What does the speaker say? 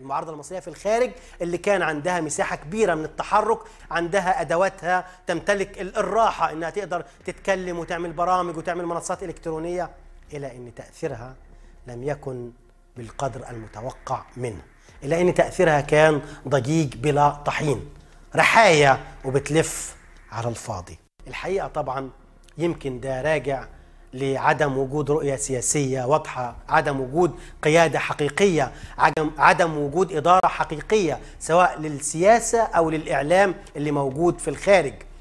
المعارضة المصرية في الخارج اللي كان عندها مساحة كبيرة من التحرك عندها أدواتها تمتلك الراحة أنها تقدر تتكلم وتعمل برامج وتعمل منصات إلكترونية إلى أن تأثيرها لم يكن بالقدر المتوقع منه إلى أن تأثيرها كان ضجيج بلا طحين رحايا وبتلف على الفاضي الحقيقة طبعا يمكن ده راجع لعدم وجود رؤية سياسية واضحة عدم وجود قيادة حقيقية عدم, عدم وجود إدارة حقيقية سواء للسياسة أو للإعلام اللي موجود في الخارج